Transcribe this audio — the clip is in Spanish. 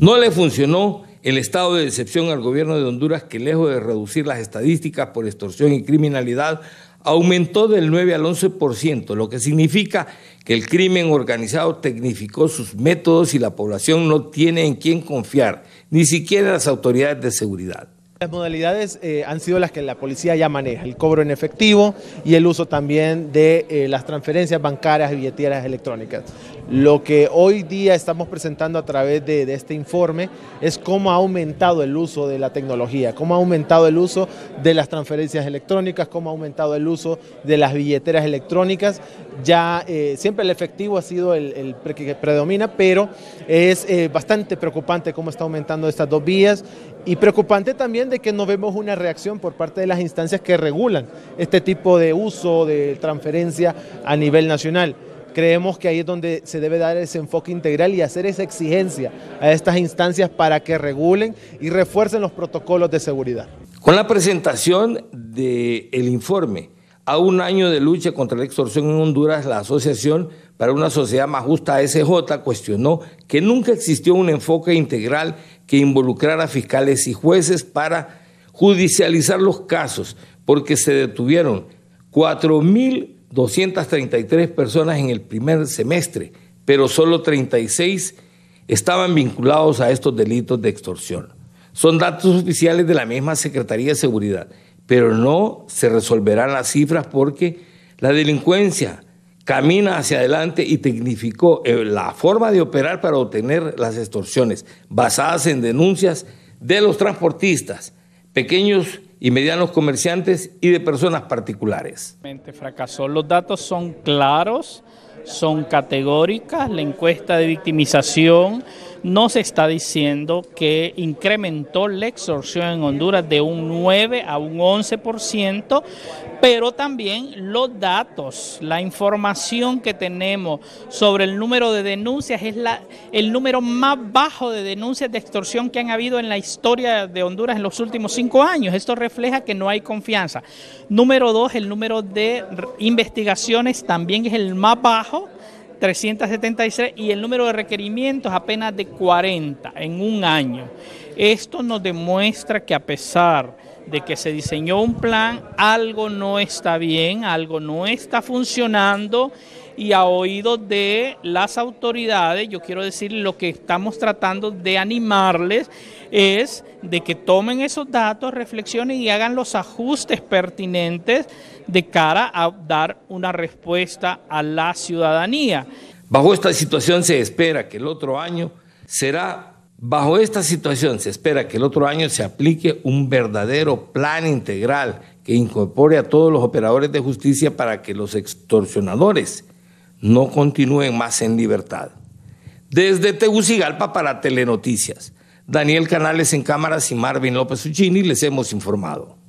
No le funcionó el estado de decepción al gobierno de Honduras que lejos de reducir las estadísticas por extorsión y criminalidad, aumentó del 9 al 11%, lo que significa que el crimen organizado tecnificó sus métodos y la población no tiene en quién confiar, ni siquiera las autoridades de seguridad. Las modalidades eh, han sido las que la policía ya maneja, el cobro en efectivo y el uso también de eh, las transferencias bancarias y billeteras electrónicas. Lo que hoy día estamos presentando a través de, este informe es cómo ha aumentado el uso de la tecnología, cómo ha aumentado el uso de las transferencias electrónicas, cómo ha aumentado el uso de las billeteras electrónicas. Ya eh, siempre el efectivo ha sido el, que predomina, pero es eh, bastante preocupante cómo está aumentando estas dos vías y preocupante también de que no vemos una reacción por parte de las instancias que regulan este tipo de uso de transferencia a nivel nacional. Creemos que ahí es donde se debe dar ese enfoque integral y hacer esa exigencia a estas instancias para que regulen y refuercen los protocolos de seguridad. Con la presentación del informe a un año de lucha contra la extorsión en Honduras, la Asociación para una Sociedad Más Justa, SJ, cuestionó que nunca existió un enfoque integral que involucrara fiscales y jueces para judicializar los casos, porque se detuvieron 4.000 233 personas en el primer semestre, pero solo 36 estaban vinculados a estos delitos de extorsión. Son datos oficiales de la misma Secretaría de Seguridad, pero no se resolverán las cifras porque la delincuencia camina hacia adelante y tecnificó eh, la forma de operar para obtener las extorsiones, basadas en denuncias de los transportistas, pequeños y medianos comerciantes y de personas particulares. Fracasó. Los datos son claros, son categóricas. La encuesta de victimización no se está diciendo que incrementó la extorsión en Honduras de un 9 a un 11%, pero también los datos, la información que tenemos sobre el número de denuncias es la, el número más bajo de denuncias de extorsión que han habido en la historia de Honduras en los últimos cinco años. Esto refleja que no hay confianza. Número dos, el número de investigaciones también es el más bajo 373 y el número de requerimientos apenas de 40 en un año. Esto nos demuestra que a pesar de que se diseñó un plan, algo no está bien, algo no está funcionando y a oído de las autoridades, yo quiero decir, lo que estamos tratando de animarles es de que tomen esos datos, reflexionen y hagan los ajustes pertinentes de cara a dar una respuesta a la ciudadanía. Bajo esta situación se espera que el otro año será Bajo esta situación se espera que el otro año se aplique un verdadero plan integral que incorpore a todos los operadores de justicia para que los extorsionadores no continúen más en libertad. Desde Tegucigalpa para Telenoticias, Daniel Canales en cámaras y Marvin López Uccini les hemos informado.